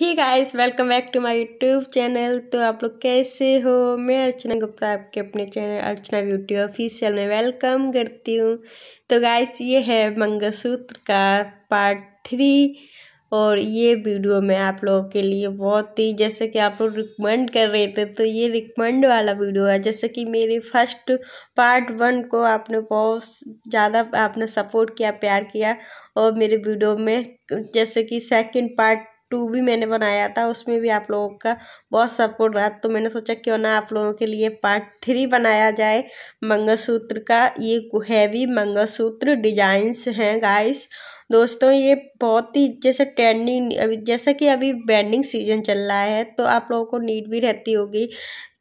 he guys welcome back to my YouTube channel तो आप लोग कैसे हो मैं अर्चना गुप्ता आपके अपने चैनल अर्चना ब्यूटी ऑफिशियल में वेलकम करती हूँ तो गाइस ये है मंगलसूत्र का पार्ट थ्री और ये वीडियो मैं आप लोगों के लिए बहुत ही जैसे कि आप लोग रिकमेंड कर रहे थे तो ये रिकमेंड वाला वीडियो है जैसे कि मेरे फर्स्ट पार्ट वन को आपने बहुत ज़्यादा आपने सपोर्ट किया प्यार किया और मेरे वीडियो में जैसे कि सेकंड पार्ट टू भी मैंने बनाया था उसमें भी आप लोगों का बहुत सपोर्ट रहा तो मैंने सोचा क्यों ना आप लोगों के लिए पार्ट थ्री बनाया जाए मंगलसूत्र का ये हैवी मंगलसूत्र डिजाइंस हैं गाइस दोस्तों ये बहुत ही जैसे ट्रेंडिंग अभी जैसा कि अभी बैंडिंग सीजन चल रहा है तो आप लोगों को नीड भी रहती होगी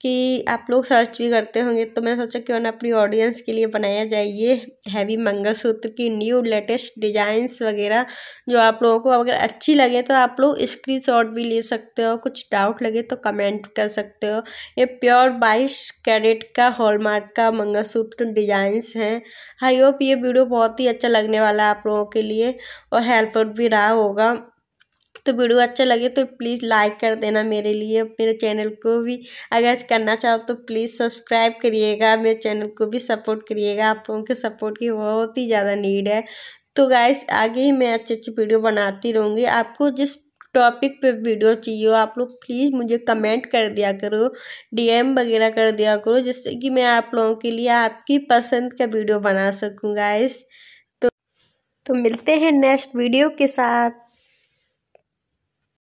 कि आप लोग सर्च भी करते होंगे तो मैंने सोचा कि ना अपनी ऑडियंस के लिए बनाया जाए ये हैवी मंगलसूत्र की न्यू लेटेस्ट डिजाइंस वगैरह जो आप लोगों को अगर अच्छी लगे तो आप लोग स्क्रीनशॉट भी ले सकते हो कुछ डाउट लगे तो कमेंट कर सकते हो ये प्योर बाईस कैरेट का हॉलमार्क का मंगलसूत्र डिजाइंस हैं आई होप ये वीडियो बहुत ही अच्छा लगने वाला है आप लोगों के लिए और हेल्पफुल भी रहा होगा तो वीडियो अच्छा लगे तो प्लीज़ लाइक कर देना मेरे लिए मेरे चैनल को भी अगर करना चाहो तो प्लीज़ सब्सक्राइब करिएगा मेरे चैनल को भी सपोर्ट करिएगा आप लोगों के सपोर्ट की बहुत ही ज़्यादा नीड है तो गाइस आगे ही मैं अच्छी अच्छी वीडियो बनाती रहूँगी आपको जिस टॉपिक पे वीडियो चाहिए हो आप लोग प्लीज़ मुझे कमेंट कर दिया करो डीएम वगैरह कर दिया करो जिससे कि मैं आप लोगों के लिए आपकी पसंद का वीडियो बना सकूँ गाइस तो मिलते हैं नेक्स्ट वीडियो के साथ